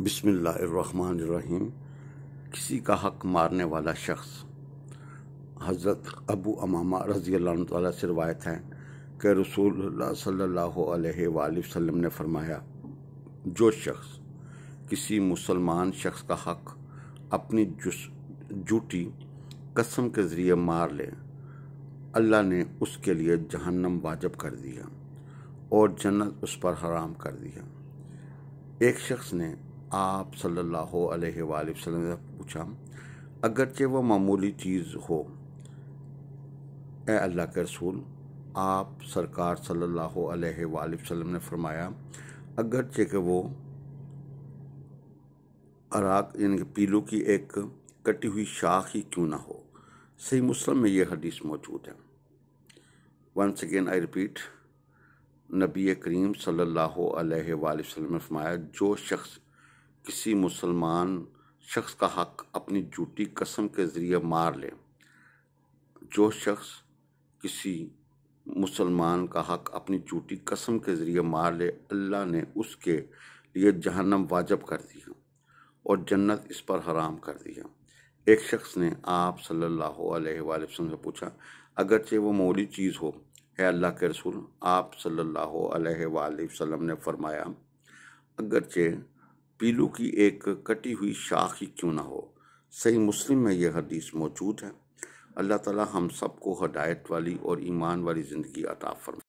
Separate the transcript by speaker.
Speaker 1: बिसमीम किसी का हक मारने वाला शख्स हज़रत अबू अमामा रज़ी अल्लाह से रवायत है कि रसूल सल्लल्लाहु ने फरमाया जो शख्स किसी मुसलमान शख्स का हक अपनी जूटी कसम के ज़रिए मार ले अल्लाह ने उसके लिए जहन्नम वाजब कर दिया और जन्नत उस पर हराम कर दिया एक शख्स ने आप सल्लल्लाहु अलैहि वसल्लम ने पूछा अगरचे वह मामूली चीज़ हो ए अल्लाह के रसूल आप सरकार सल्लल्लाहु अलैहि वसल्लम ने फरमाया अगरचे के वो अराक यानी कि पीलू की एक कटी हुई शाख ही क्यों ना हो सही मुस्लिम में यह हदीस मौजूद है वंस अगेन आई रिपीट नबी करीम सल्लल्लाहु अलैहि वसल्लम ने फरमाया जो शख्स किसी मुसलमान शख्स का हक अपनी झूठी कसम के ज़रिए मार ले जो शख्स किसी मुसलमान का हक अपनी झूठी कसम के ज़रिए मार ले अल्लाह ने उसके लिए जहन्नम वाजब कर दी है और जन्नत इस पर हराम कर दी है एक शख्स ने आप सल्लल्लाहु अलैहि वसल्लम से पूछा अगरचे वो मौली चीज़ हो है अल्लाह के रसूल आप सल्लल्लाहु अलैहि वसल्लम ने फरमाया अगरचे पीलू की एक कटी हुई शाख ही क्यों ना हो सही मुस्लिम में यह हदीस मौजूद है अल्लाह ताला हम सबको हदायत वाली और ईमान वाली ज़िंदगी अता फरमा